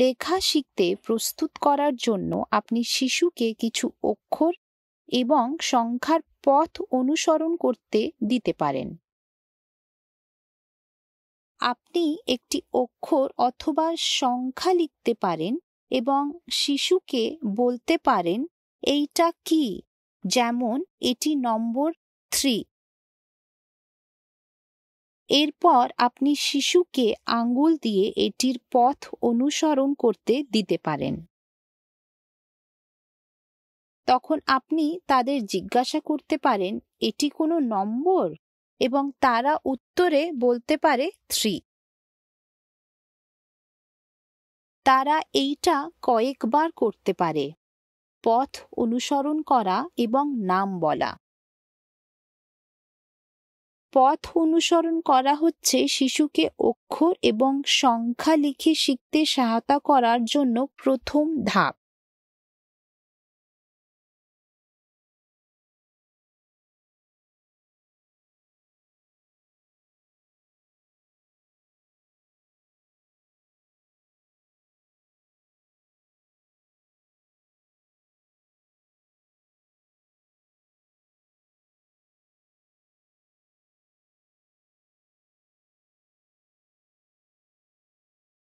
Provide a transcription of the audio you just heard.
লেখা শিখতে প্রস্তুত করার জন্য আপনি শিশুকে কিছু অক্ষর এবং সংখ্যার পথ অনুসরণ করতে দিতে পারেন আপনি একটি অক্ষর অথবা সংখ্যা লিখতে পারেন এবং শিশুকে বলতে পারেন এইটা কি যেমন এটি নম্বর থ্রি এরপর আপনি শিশুকে আঙ্গুল দিয়ে এটির পথ অনুসরণ করতে দিতে পারেন তখন আপনি তাদের জিজ্ঞাসা করতে পারেন এটি কোনো নম্বর এবং তারা উত্তরে বলতে পারে থ্রি তারা এইটা কয়েকবার করতে পারে পথ অনুসরণ করা এবং নাম বলা পথ অনুসরণ করা হচ্ছে শিশুকে অক্ষর এবং সংখ্যা লিখে শিখতে সহায়তা করার জন্য প্রথম ধাপ